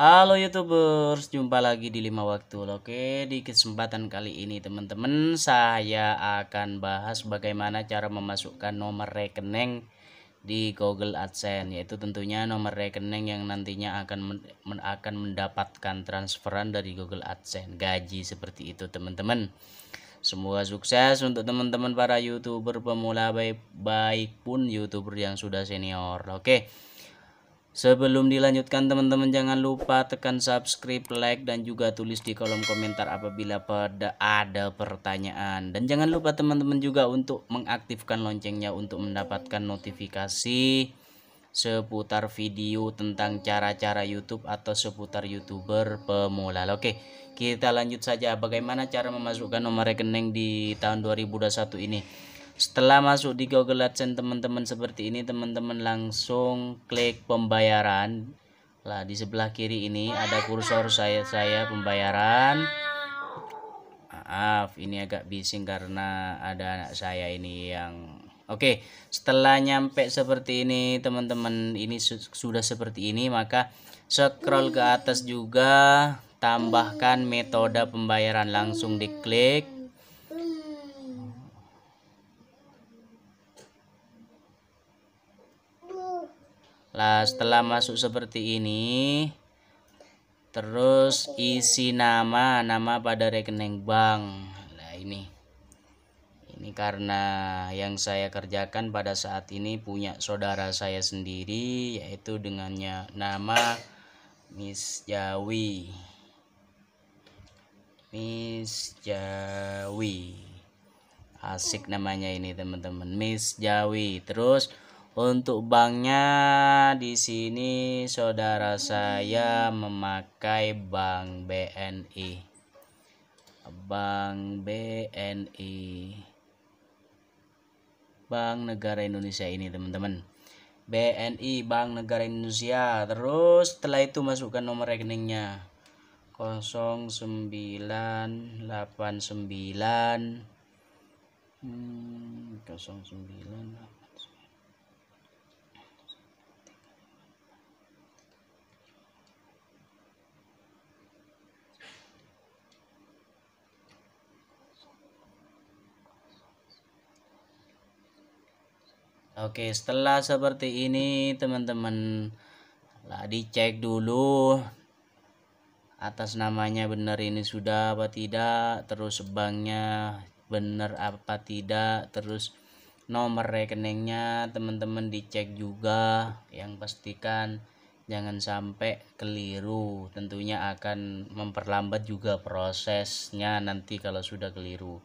Halo YouTubers, jumpa lagi di lima waktu Oke, di kesempatan kali ini teman-teman Saya akan bahas bagaimana cara memasukkan nomor rekening di Google AdSense Yaitu tentunya nomor rekening yang nantinya akan men akan mendapatkan transferan dari Google AdSense Gaji seperti itu teman-teman Semoga sukses untuk teman-teman para YouTuber pemula baik, baik pun YouTuber yang sudah senior Oke Sebelum dilanjutkan teman-teman jangan lupa tekan subscribe, like dan juga tulis di kolom komentar apabila pada ada pertanyaan. Dan jangan lupa teman-teman juga untuk mengaktifkan loncengnya untuk mendapatkan notifikasi seputar video tentang cara-cara YouTube atau seputar YouTuber pemula. Oke, kita lanjut saja bagaimana cara memasukkan nomor rekening di tahun 2021 ini setelah masuk di Google AdSense teman-teman seperti ini teman-teman langsung klik pembayaran lah di sebelah kiri ini ada kursor saya saya pembayaran maaf ini agak bising karena ada anak saya ini yang Oke, setelah nyampe seperti ini, teman-teman, ini su sudah seperti ini, maka scroll ke atas juga, tambahkan metode pembayaran langsung diklik. Nah, setelah masuk seperti ini, terus isi nama, nama pada rekening bank. Nah, ini. Ini karena yang saya kerjakan pada saat ini punya saudara saya sendiri yaitu dengannya nama Miss Jawi. Miss Jawi. Asik namanya ini teman-teman. Miss Jawi. Terus untuk banknya di sini saudara saya memakai bank BNI. Bank BNI. Bank Negara Indonesia ini, teman-teman. BNI Bank Negara Indonesia. Terus setelah itu masukkan nomor rekeningnya. 0989 hmm, Oke setelah seperti ini teman-teman lah dicek dulu atas namanya benar ini sudah apa tidak terus banknya benar apa tidak terus nomor rekeningnya teman-teman dicek juga yang pastikan jangan sampai keliru tentunya akan memperlambat juga prosesnya nanti kalau sudah keliru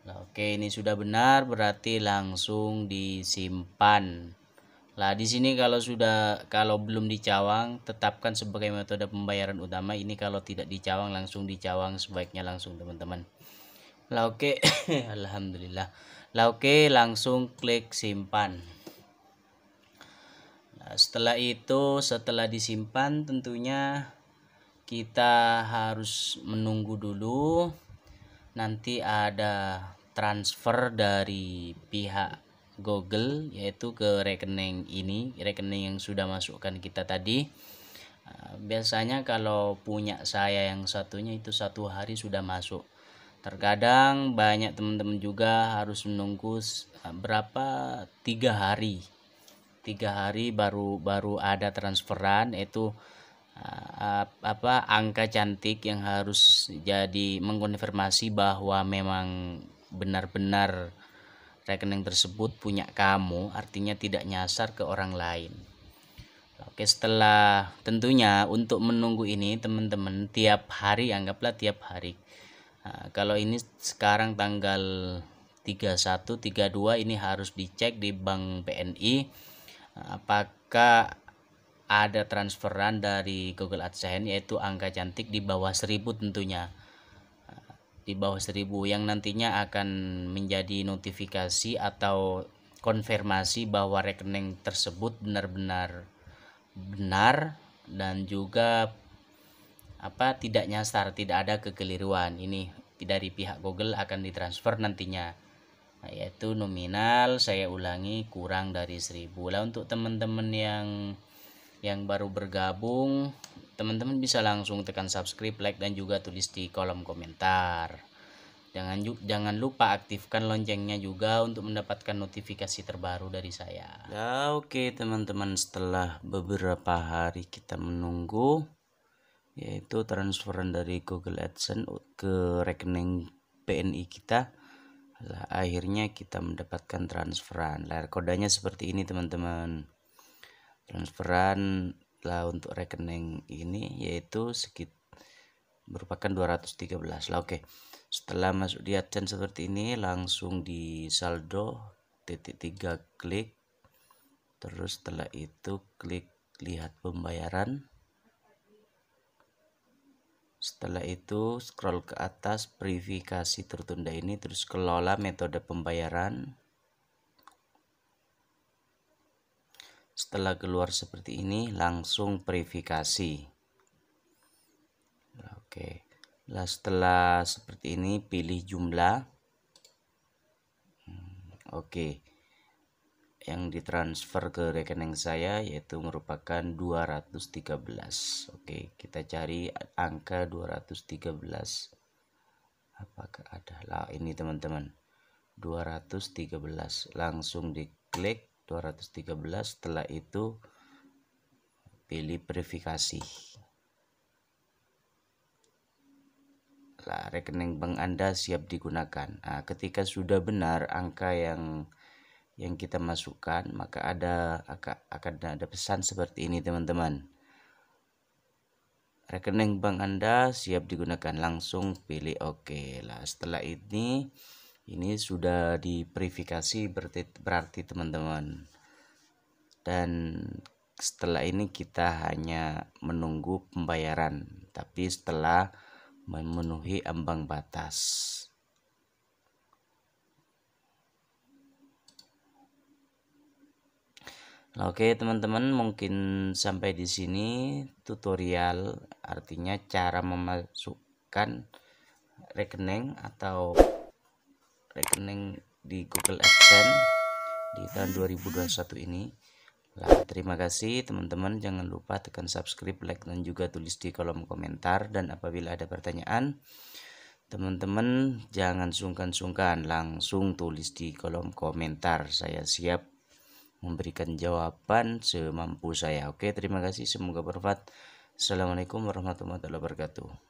Nah, oke, ini sudah benar berarti langsung disimpan. Nah, di sini kalau sudah kalau belum dicawang tetapkan sebagai metode pembayaran utama. Ini kalau tidak dicawang langsung dicawang sebaiknya langsung teman-teman. Lah oke, alhamdulillah. Nah, oke, langsung klik simpan. Nah, setelah itu setelah disimpan tentunya kita harus menunggu dulu nanti ada transfer dari pihak Google yaitu ke rekening ini rekening yang sudah masukkan kita tadi eh, biasanya kalau punya saya yang satunya itu satu hari sudah masuk terkadang banyak teman-teman juga harus menunggu eh, berapa tiga hari tiga hari baru baru ada transferan itu apa angka cantik yang harus jadi mengkonfirmasi bahwa memang benar-benar rekening tersebut punya kamu artinya tidak nyasar ke orang lain Oke setelah tentunya untuk menunggu ini teman-teman tiap hari anggaplah tiap hari nah, kalau ini sekarang tanggal 31 32 ini harus dicek di Bank PNI apakah ada transferan dari Google AdSense yaitu angka cantik di bawah 1000 tentunya eh, di bawah 1000 yang nantinya akan menjadi notifikasi atau konfirmasi bahwa rekening tersebut benar-benar benar dan juga apa tidak nyasar tidak ada kekeliruan ini dari pihak Google akan ditransfer nantinya yaitu nominal saya ulangi kurang dari 1000 lah untuk teman-teman yang yang baru bergabung teman-teman bisa langsung tekan subscribe like dan juga tulis di kolom komentar jangan jangan lupa aktifkan loncengnya juga untuk mendapatkan notifikasi terbaru dari saya ya oke okay, teman-teman setelah beberapa hari kita menunggu yaitu transferan dari Google AdSense ke rekening pni kita lah akhirnya kita mendapatkan transferan layar kodenya seperti ini teman-teman transferan lah untuk rekening ini yaitu sekitar merupakan 213 lah oke setelah masuk di adsense seperti ini langsung di saldo titik tiga klik terus setelah itu klik lihat pembayaran setelah itu scroll ke atas verifikasi tertunda ini terus kelola metode pembayaran setelah keluar seperti ini langsung verifikasi oke lah setelah seperti ini pilih jumlah hmm, oke yang ditransfer ke rekening saya yaitu merupakan 213 oke kita cari angka 213 apakah ada lah ini teman-teman 213 langsung diklik 213 setelah itu pilih verifikasi lah rekening bank Anda siap digunakan nah, ketika sudah benar angka yang yang kita masukkan maka ada akan ada pesan seperti ini teman-teman rekening bank Anda siap digunakan langsung pilih oke okay. lah setelah ini ini sudah diverifikasi berarti, berarti teman-teman dan setelah ini kita hanya menunggu pembayaran tapi setelah memenuhi ambang batas nah, Oke teman-teman mungkin sampai di sini tutorial artinya cara memasukkan rekening atau rekening di Google AdSense di tahun 2021 ini. Nah, terima kasih teman-teman. Jangan lupa tekan subscribe, like, dan juga tulis di kolom komentar. Dan apabila ada pertanyaan, teman-teman jangan sungkan-sungkan. Langsung tulis di kolom komentar. Saya siap memberikan jawaban semampu saya. Oke, terima kasih. Semoga bermanfaat. Assalamualaikum warahmatullahi wabarakatuh.